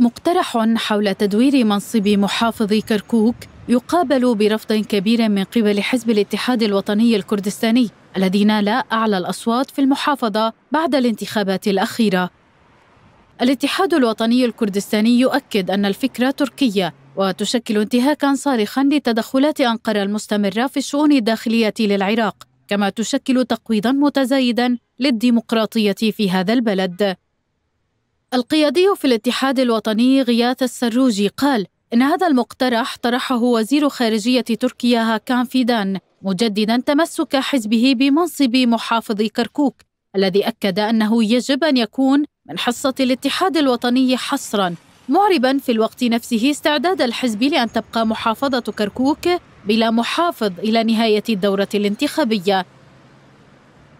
مقترح حول تدوير منصب محافظ كركوك يقابل برفض كبير من قبل حزب الاتحاد الوطني الكردستاني الذي نال اعلى الاصوات في المحافظه بعد الانتخابات الاخيره. الاتحاد الوطني الكردستاني يؤكد ان الفكره تركيه وتشكل انتهاكا صارخا لتدخلات انقره المستمره في الشؤون الداخليه للعراق، كما تشكل تقويضا متزايدا للديمقراطيه في هذا البلد. القيادي في الاتحاد الوطني غياث السروجي قال إن هذا المقترح طرحه وزير خارجية تركيا هاكان فيدان مجددا تمسك حزبه بمنصب محافظ كركوك الذي أكد أنه يجب أن يكون من حصة الاتحاد الوطني حصرا معربا في الوقت نفسه استعداد الحزب لأن تبقى محافظة كركوك بلا محافظ إلى نهاية الدورة الانتخابية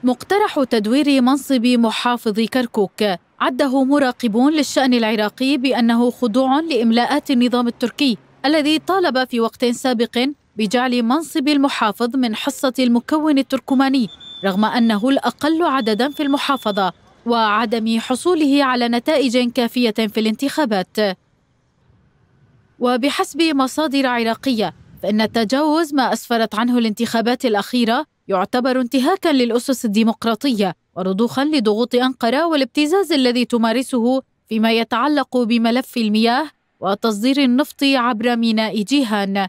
مقترح تدوير منصب محافظ كركوك عده مراقبون للشأن العراقي بأنه خضوع لإملاءات النظام التركي الذي طالب في وقت سابق بجعل منصب المحافظ من حصة المكون التركماني رغم أنه الأقل عددا في المحافظة وعدم حصوله على نتائج كافية في الانتخابات وبحسب مصادر عراقية فإن التجاوز ما أسفرت عنه الانتخابات الأخيرة يعتبر انتهاكا للأسس الديمقراطية ورضوخا لضغوط أنقرة والابتزاز الذي تمارسه فيما يتعلق بملف المياه وتصدير النفط عبر ميناء جيهان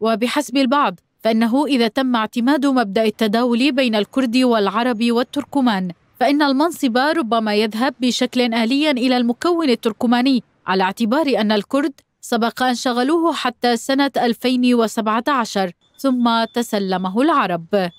وبحسب البعض فإنه إذا تم اعتماد مبدأ التداول بين الكرد والعرب والتركمان فإن المنصب ربما يذهب بشكل آلي إلى المكون التركماني على اعتبار أن الكرد سبق أن شغلوه حتى سنة 2017 ثم تسلمه العرب